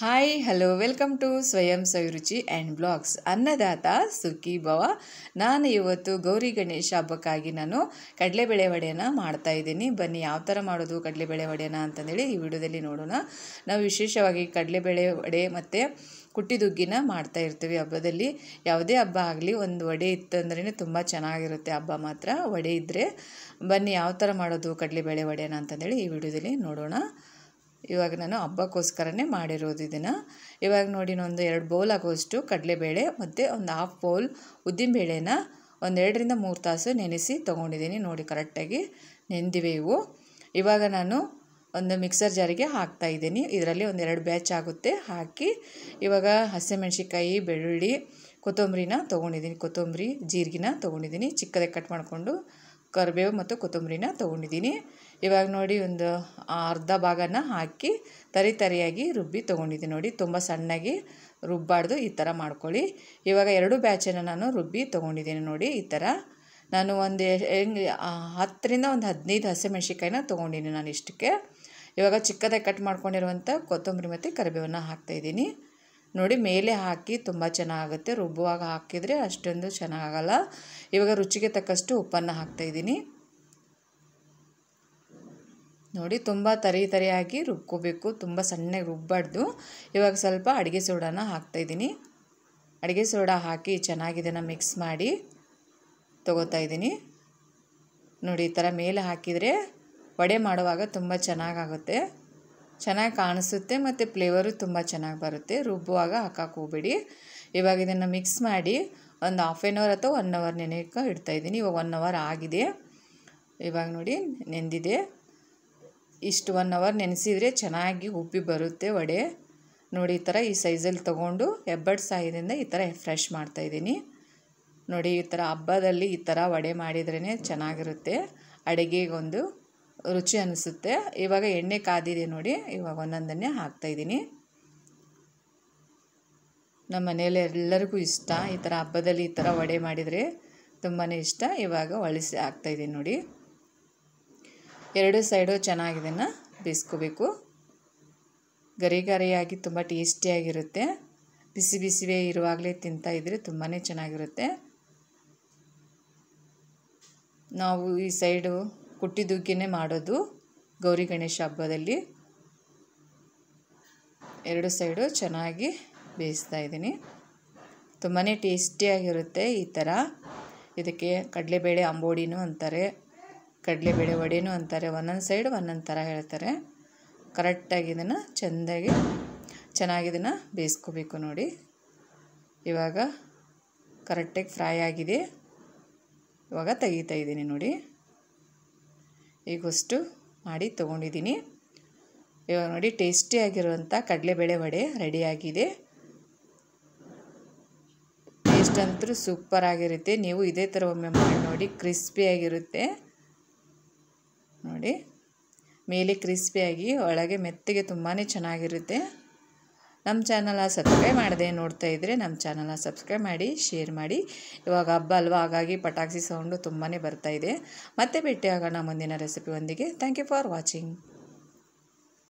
hi hello welcome to ಸ್ವಯಂ ಸವಿರುಚಿ and blogs ಅನ್ನದಾತ ಸುಖಿ ಭವ ನಾನು ಇವತ್ತು ಗೌರಿ ಗಣೇಶ ಹಬ್ಬಕ್ಕಾಗಿ ನಾನು ಕಡಲೆಬೇಳೆ ವಡೆನ ಮಾಡ್ತಾ ಇದ್ದೀನಿ ಬನ್ನಿ ಯಾವ ಥರ ಮಾಡೋದು ಕಡಲೆಬೇಳೆ ವಡೆನ ಅಂತಂದೇಳಿ ಈ ವಿಡಿಯೋದಲ್ಲಿ ನೋಡೋಣ ನಾವು ವಿಶೇಷವಾಗಿ ಕಡಲೆಬೇಳೆ ವಡೆ ಮತ್ತು ಕುಟ್ಟಿದುಗ್ಗಿನ ಮಾಡ್ತಾ ಇರ್ತೀವಿ ಹಬ್ಬದಲ್ಲಿ ಯಾವುದೇ ಹಬ್ಬ ಆಗಲಿ ಒಂದು ವಡೆ ಇತ್ತು ತುಂಬ ಚೆನ್ನಾಗಿರುತ್ತೆ ಹಬ್ಬ ಮಾತ್ರ ವಡೆ ಇದ್ದರೆ ಬನ್ನಿ ಯಾವ ಥರ ಮಾಡೋದು ಕಡಲೆಬೇಳೆ ವಡೆನ ಅಂತಂದೇಳಿ ಈ ವಿಡಿಯೋದಲ್ಲಿ ನೋಡೋಣ ಇವಾಗ ನಾನು ಹಬ್ಬಕ್ಕೋಸ್ಕರನೇ ಮಾಡಿರೋದು ಇದನ್ನು ಇವಾಗ ನೋಡಿ ಒಂದು ಎರಡು ಬೌಲ್ ಆಗೋಷ್ಟು ಕಡಲೆಬೇಳೆ ಮತ್ತು ಒಂದು ಹಾಫ್ ಬೌಲ್ ಉದ್ದಿನಬೇಳೆನ ಒಂದೆರಡರಿಂದ ಮೂರು ತಾಸು ನೆನೆಸಿ ತೊಗೊಂಡಿದ್ದೀನಿ ನೋಡಿ ಕರೆಕ್ಟಾಗಿ ನೆಂದಿವೆ ಇವು ಇವಾಗ ನಾನು ಒಂದು ಮಿಕ್ಸರ್ ಜಾರಿಗೆ ಹಾಕ್ತಾ ಇದ್ದೀನಿ ಇದರಲ್ಲಿ ಒಂದೆರಡು ಬ್ಯಾಚ್ ಆಗುತ್ತೆ ಹಾಕಿ ಇವಾಗ ಹಸಿಮೆಣ್ಸಿಕಾಯಿ ಬೆಳ್ಳುಳ್ಳಿ ಕೊತ್ತಂಬರಿನ ತೊಗೊಂಡಿದ್ದೀನಿ ಕೊತ್ತಂಬರಿ ಜೀರಿಗೆನ ತೊಗೊಂಡಿದ್ದೀನಿ ಚಿಕ್ಕದಾಗಿ ಕಟ್ ಮಾಡಿಕೊಂಡು ಕರಿಬೇವು ಮತ್ತು ಕೊತ್ತಂಬರಿನ ತೊಗೊಂಡಿದ್ದೀನಿ ಇವಾಗ ನೋಡಿ ಒಂದು ಅರ್ಧ ಭಾಗನ ಹಾಕಿ ತರಿ ತರಿಯಾಗಿ ರುಬ್ಬಿ ತೊಗೊಂಡಿದ್ದೀನಿ ನೋಡಿ ತುಂಬ ಸಣ್ಣಗೆ ರುಬ್ಬಾಡ್ದು ಈ ಥರ ಮಾಡ್ಕೊಳ್ಳಿ ಇವಾಗ ಎರಡು ಬ್ಯಾಚನ್ನು ನಾನು ರುಬ್ಬಿ ತೊಗೊಂಡಿದ್ದೀನಿ ನೋಡಿ ಈ ಥರ ನಾನು ಒಂದು ಹೆಂಗೆ ಹತ್ತರಿಂದ ಒಂದು ಹದಿನೈದು ಹಸಿಮೆಣ್ಸಿಕಾಯಿನ ತೊಗೊಂಡಿನಿ ನಾನು ಇಷ್ಟಕ್ಕೆ ಇವಾಗ ಚಿಕ್ಕದಾಗಿ ಕಟ್ ಮಾಡ್ಕೊಂಡಿರುವಂಥ ಕೊತ್ತಂಬರಿ ಮತ್ತು ಕರಿಬೇವನ್ನು ಹಾಕ್ತಾಯಿದ್ದೀನಿ ನೋಡಿ ಮೇಲೆ ಹಾಕಿ ತುಂಬ ಚೆನ್ನಾಗುತ್ತೆ ರುಬ್ಬುವಾಗ ಹಾಕಿದರೆ ಅಷ್ಟೊಂದು ಚೆನ್ನಾಗಲ್ಲ ಇವಾಗ ರುಚಿಗೆ ತಕ್ಕಷ್ಟು ಉಪ್ಪನ್ನು ಹಾಕ್ತಾಯಿದ್ದೀನಿ ನೋಡಿ ತುಂಬ ತರಿ ತರಿಯಾಗಿ ರುಬ್ಕೋಬೇಕು ತುಂಬ ಸಣ್ಣಗೆ ರುಬ್ಬಾರ್ದು ಇವಾಗ ಸ್ವಲ್ಪ ಅಡುಗೆ ಸೋಡಾನ ಹಾಕ್ತಾಯಿದ್ದೀನಿ ಅಡುಗೆ ಸೋಡಾ ಹಾಕಿ ಚೆನ್ನಾಗಿ ಇದನ್ನು ಮಿಕ್ಸ್ ಮಾಡಿ ತೊಗೋತಾ ಇದ್ದೀನಿ ನೋಡಿ ಈ ಥರ ಮೇಲೆ ಹಾಕಿದರೆ ವಡೆ ಮಾಡುವಾಗ ತುಂಬ ಚೆನ್ನಾಗಾಗುತ್ತೆ ಚೆನ್ನಾಗಿ ಕಾಣಿಸುತ್ತೆ ಮತ್ತು ಫ್ಲೇವರು ತುಂಬ ಚೆನ್ನಾಗಿ ಬರುತ್ತೆ ರುಬ್ಬುವಾಗ ಹಾಕಕ್ಕೆ ಹೋಗ್ಬೇಡಿ ಇವಾಗ ಇದನ್ನು ಮಿಕ್ಸ್ ಮಾಡಿ ಒಂದು ಹಾಫ್ ಆನ್ ಅವರ್ ಅಥವಾ ಒನ್ ಅವರ್ ನೆನೆಯಕ್ಕೆ ಇಡ್ತಾಯಿದ್ದೀನಿ ಇವಾಗ ಒನ್ ಅವರ್ ಆಗಿದೆ ಇವಾಗ ನೋಡಿ ನೆಂದಿದೆ ಇಷ್ಟು ಒನ್ ಅವರ್ ನೆನೆಸಿದರೆ ಚೆನ್ನಾಗಿ ಉಪ್ಪಿ ಬರುತ್ತೆ ವಡೆ ನೋಡಿ ಈ ಥರ ಈ ಸೈಜಲ್ಲಿ ತೊಗೊಂಡು ಹೆಬ್ಬಡ್ ಸಹಾಯದಿಂದ ಈ ಥರ ಫ್ರೆಶ್ ಮಾಡ್ತಾಯಿದ್ದೀನಿ ನೋಡಿ ಈ ಥರ ಹಬ್ಬದಲ್ಲಿ ಈ ಥರ ವಡೆ ಮಾಡಿದ್ರೇ ಚೆನ್ನಾಗಿರುತ್ತೆ ಅಡುಗೆಗೊಂದು ರುಚಿ ಅನಿಸುತ್ತೆ ಇವಾಗ ಎಣ್ಣೆ ಕಾದಿದೆ ನೋಡಿ ಇವಾಗ ಒಂದೊಂದನ್ನೇ ಹಾಕ್ತಾಯಿದ್ದೀನಿ ನಮ್ಮ ಮನೆಯಲ್ಲಿ ಎಲ್ಲರಿಗೂ ಇಷ್ಟ ಈ ಥರ ಹಬ್ಬದಲ್ಲಿ ಈ ಥರ ವಡೆ ಮಾಡಿದರೆ ತುಂಬಾ ಇಷ್ಟ ಇವಾಗ ಹೊಳಿಸಿ ಹಾಕ್ತಾಯಿದ್ದೀನಿ ನೋಡಿ ಎರಡು ಸೈಡು ಚೆನ್ನಾಗಿ ಇದನ್ನು ಬೇಯಿಸ್ಕೋಬೇಕು ಗರಿ ಗರಿಯಾಗಿ ತುಂಬ ಟೇಸ್ಟಿಯಾಗಿರುತ್ತೆ ಬಿಸಿ ಬಿಸಿವೇ ಇರುವಾಗಲೇ ತಿಂತಾ ಇದ್ರೆ ತುಂಬಾ ಚೆನ್ನಾಗಿರುತ್ತೆ ನಾವು ಈ ಸೈಡು ಕುಟ್ಟಿದುಗ್ಗಿನೇ ಮಾಡೋದು ಗೌರಿ ಗಣೇಶ ಹಬ್ಬದಲ್ಲಿ ಎರಡು ಸೈಡು ಚೆನ್ನಾಗಿ ಬೇಯಿಸ್ತಾ ಇದ್ದೀನಿ ತುಂಬಾ ಟೇಸ್ಟಿಯಾಗಿರುತ್ತೆ ಈ ಥರ ಇದಕ್ಕೆ ಕಡಲೆಬೇಳೆ ಅಂಬೋಡಿನೂ ಅಂತಾರೆ ಕಡಲೆಬೇಳೆ ವಡೆನೂ ಅಂತಾರೆ ಒಂದೊಂದು ಸೈಡ್ ಒಂದೊಂದು ಥರ ಹೇಳ್ತಾರೆ ಕರೆಕ್ಟಾಗಿ ಇದನ್ನು ಚೆಂದಾಗಿ ಚೆನ್ನಾಗಿ ಇದನ್ನು ಬೇಯಿಸ್ಕೋಬೇಕು ನೋಡಿ ಇವಾಗ ಕರೆಕ್ಟಾಗಿ ಫ್ರೈ ಆಗಿದೆ ಇವಾಗ ತೆಗಿತಾ ಇದ್ದೀನಿ ನೋಡಿ ಈಗಷ್ಟು ಮಾಡಿ ತೊಗೊಂಡಿದ್ದೀನಿ ಇವಾಗ ನೋಡಿ ಟೇಸ್ಟಿಯಾಗಿರುವಂಥ ಕಡಲೆಬೇಳೆ ವಡೆ ರೆಡಿಯಾಗಿದೆ ಟೇಸ್ಟ್ ಅಂತೂ ಸೂಪರ್ ಆಗಿರುತ್ತೆ ನೀವು ಇದೇ ಥರ ಒಮ್ಮೆ ಮಾಡಿ ನೋಡಿ ಕ್ರಿಸ್ಪಿಯಾಗಿರುತ್ತೆ ನೋಡಿ ಮೇಲೆ ಕ್ರಿಸ್ಪಿಯಾಗಿ ಒಳಗೆ ಮೆತ್ತಗೆ ತುಂಬಾ ಚೆನ್ನಾಗಿರುತ್ತೆ ನಮ್ಮ ಚಾನಲ ಸಬ್ಸ್ಕ್ರೈಬ್ ಮಾಡಿದೆ ನೋಡ್ತಾ ಇದ್ದರೆ ನಮ್ಮ ಚಾನಲ ಸಬ್ಸ್ಕ್ರೈಬ್ ಮಾಡಿ ಶೇರ್ ಮಾಡಿ ಇವಾಗ ಹಬ್ಬ ಅಲ್ವಾ ಹಾಗಾಗಿ ಪಟಾಕ್ಸಿ ಸೌಂಡು ತುಂಬಾ ಬರ್ತಾಯಿದೆ ಮತ್ತೆ ಭೇಟಿಯಾಗೋಣ ಮುಂದಿನ ರೆಸಿಪಿಯೊಂದಿಗೆ ಥ್ಯಾಂಕ್ ಯು ಫಾರ್ ವಾಚಿಂಗ್